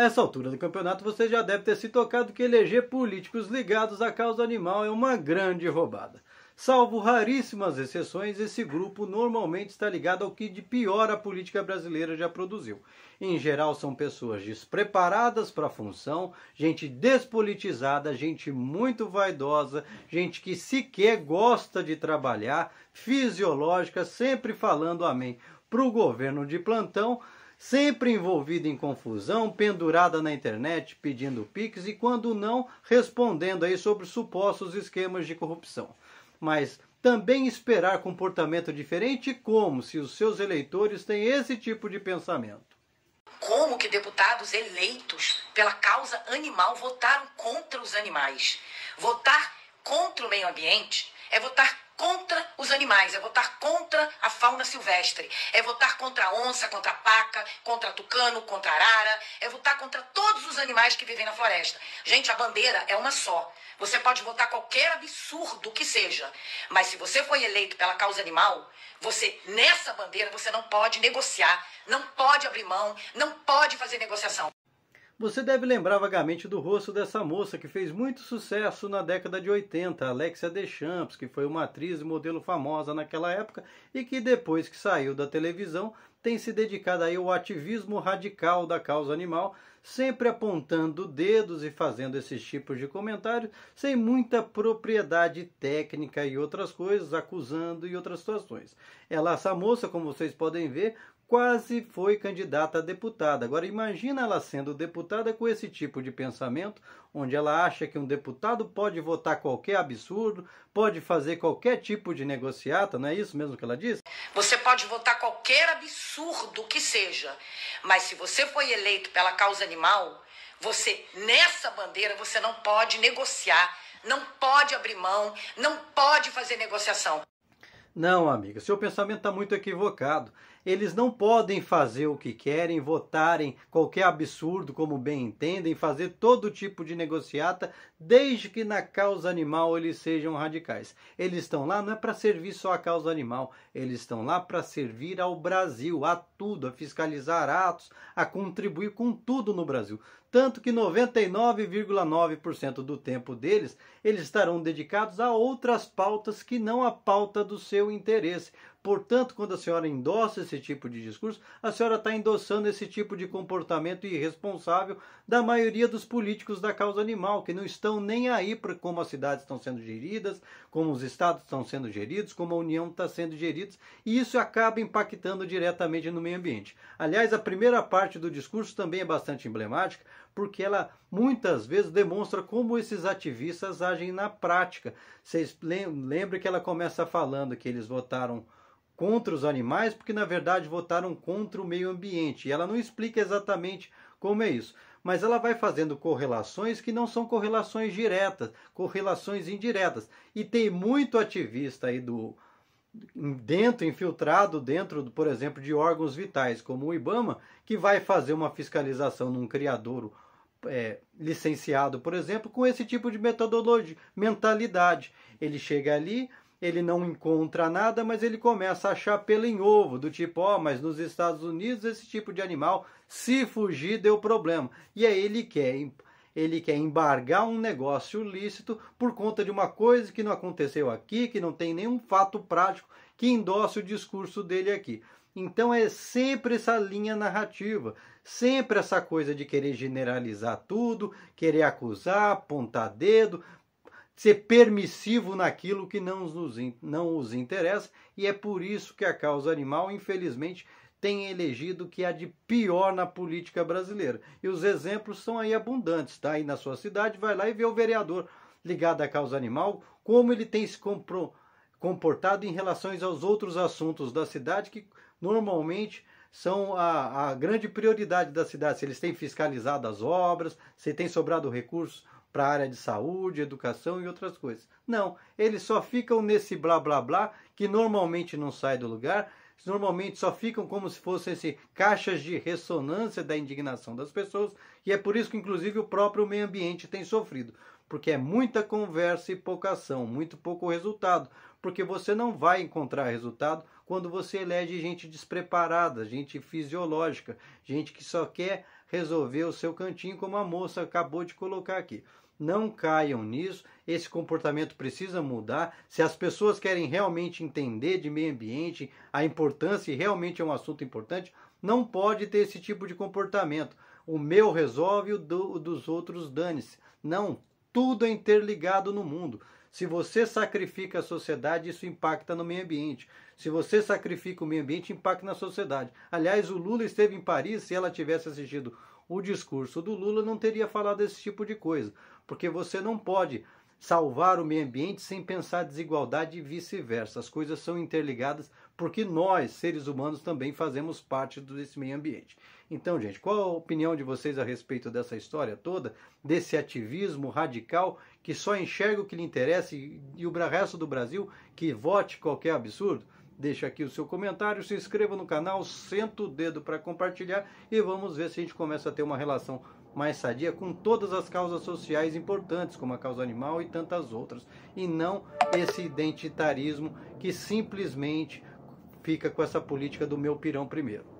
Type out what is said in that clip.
essa altura do campeonato você já deve ter se tocado que eleger políticos ligados à causa animal é uma grande roubada. Salvo raríssimas exceções, esse grupo normalmente está ligado ao que de pior a política brasileira já produziu. Em geral, são pessoas despreparadas para a função, gente despolitizada, gente muito vaidosa, gente que sequer gosta de trabalhar, fisiológica, sempre falando amém para o governo de plantão, sempre envolvida em confusão, pendurada na internet pedindo Pix e, quando não, respondendo aí sobre supostos esquemas de corrupção. Mas também esperar comportamento diferente, como se os seus eleitores têm esse tipo de pensamento. Como que deputados eleitos pela causa animal votaram contra os animais? Votar contra o meio ambiente é votar contra os animais, é votar contra a fauna silvestre, é votar contra a onça, contra a paca, contra a tucano, contra a arara, é votar contra todos os animais que vivem na floresta. Gente, a bandeira é uma só. Você pode votar qualquer absurdo que seja, mas se você foi eleito pela causa animal, você nessa bandeira você não pode negociar, não pode abrir mão, não pode fazer negociação. Você deve lembrar vagamente do rosto dessa moça que fez muito sucesso na década de 80, Alexia Deschamps, que foi uma atriz e modelo famosa naquela época e que depois que saiu da televisão tem se dedicado aí ao ativismo radical da causa animal, sempre apontando dedos e fazendo esses tipos de comentários sem muita propriedade técnica e outras coisas, acusando e outras situações. Ela, essa moça, como vocês podem ver, quase foi candidata a deputada. Agora imagina ela sendo deputada com esse tipo de pensamento, onde ela acha que um deputado pode votar qualquer absurdo, pode fazer qualquer tipo de negociata, não é isso mesmo que ela disse? Você pode votar qualquer absurdo que seja, mas se você foi eleito pela causa animal, você nessa bandeira você não pode negociar, não pode abrir mão, não pode fazer negociação. Não, amiga, seu pensamento está muito equivocado. Eles não podem fazer o que querem, votarem qualquer absurdo, como bem entendem, fazer todo tipo de negociata, desde que na causa animal eles sejam radicais. Eles estão lá não é para servir só a causa animal, eles estão lá para servir ao Brasil, a tudo, a fiscalizar atos, a contribuir com tudo no Brasil tanto que 99,9% do tempo deles eles estarão dedicados a outras pautas que não a pauta do seu interesse, Portanto, quando a senhora endossa esse tipo de discurso, a senhora está endossando esse tipo de comportamento irresponsável da maioria dos políticos da causa animal, que não estão nem aí para como as cidades estão sendo geridas, como os estados estão sendo geridos, como a União está sendo gerida, e isso acaba impactando diretamente no meio ambiente. Aliás, a primeira parte do discurso também é bastante emblemática, porque ela muitas vezes demonstra como esses ativistas agem na prática. Vocês lembram que ela começa falando que eles votaram contra os animais, porque na verdade votaram contra o meio ambiente. E ela não explica exatamente como é isso. Mas ela vai fazendo correlações que não são correlações diretas, correlações indiretas. E tem muito ativista aí do dentro, infiltrado dentro, por exemplo, de órgãos vitais, como o IBAMA, que vai fazer uma fiscalização num criadouro é, licenciado, por exemplo, com esse tipo de metodologia, mentalidade. Ele chega ali, ele não encontra nada, mas ele começa a achar pelo em ovo, do tipo, ó, oh, mas nos Estados Unidos esse tipo de animal, se fugir, deu problema. E aí ele quer, ele quer embargar um negócio lícito por conta de uma coisa que não aconteceu aqui, que não tem nenhum fato prático que endosse o discurso dele aqui. Então é sempre essa linha narrativa, sempre essa coisa de querer generalizar tudo, querer acusar, apontar dedo, ser permissivo naquilo que não os, não os interessa, e é por isso que a causa animal, infelizmente, tem elegido que há de pior na política brasileira. E os exemplos são aí abundantes, tá? Aí na sua cidade, vai lá e vê o vereador ligado à causa animal, como ele tem se comportado em relação aos outros assuntos da cidade que normalmente são a, a grande prioridade da cidade. Se eles têm fiscalizado as obras, se tem sobrado recursos para a área de saúde, educação e outras coisas. Não, eles só ficam nesse blá blá blá que normalmente não sai do lugar, normalmente só ficam como se fossem assim, caixas de ressonância da indignação das pessoas, e é por isso que, inclusive, o próprio meio ambiente tem sofrido, porque é muita conversa e pouca ação, muito pouco resultado, porque você não vai encontrar resultado quando você elege gente despreparada, gente fisiológica, gente que só quer resolver o seu cantinho, como a moça acabou de colocar aqui. Não caiam nisso, esse comportamento precisa mudar. Se as pessoas querem realmente entender de meio ambiente, a importância, e realmente é um assunto importante, não pode ter esse tipo de comportamento. O meu resolve, o do, dos outros dane-se. Não, tudo é interligado no mundo. Se você sacrifica a sociedade, isso impacta no meio ambiente. Se você sacrifica o meio ambiente, impacta na sociedade. Aliás, o Lula esteve em Paris, se ela tivesse assistido o discurso do Lula, não teria falado esse tipo de coisa. Porque você não pode salvar o meio ambiente sem pensar desigualdade e vice-versa. As coisas são interligadas porque nós, seres humanos, também fazemos parte desse meio ambiente. Então, gente, qual a opinião de vocês a respeito dessa história toda, desse ativismo radical que só enxerga o que lhe interessa e, o resto do Brasil que vote qualquer absurdo? Deixe aqui o seu comentário, se inscreva no canal, senta o dedo para compartilhar e vamos ver se a gente começa a ter uma relação mais sadia com todas as causas sociais importantes, como a causa animal e tantas outras, e não esse identitarismo que simplesmente fica com essa política do meu pirão primeiro.